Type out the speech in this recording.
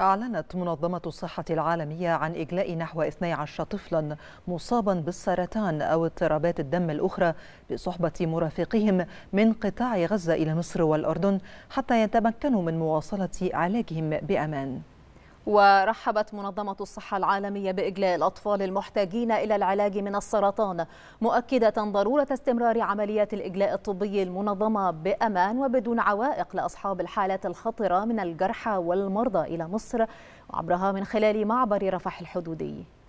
أعلنت منظمة الصحة العالمية عن إجلاء نحو 12 طفلا مصابا بالسرطان أو اضطرابات الدم الأخرى بصحبة مرافقهم من قطاع غزة إلى مصر والأردن حتى يتمكنوا من مواصلة علاجهم بأمان ورحبت منظمة الصحة العالمية بإجلاء الأطفال المحتاجين إلى العلاج من السرطان مؤكدة ضرورة استمرار عمليات الإجلاء الطبي المنظمة بأمان وبدون عوائق لأصحاب الحالات الخطرة من الجرحى والمرضى إلى مصر عبرها من خلال معبر رفح الحدودي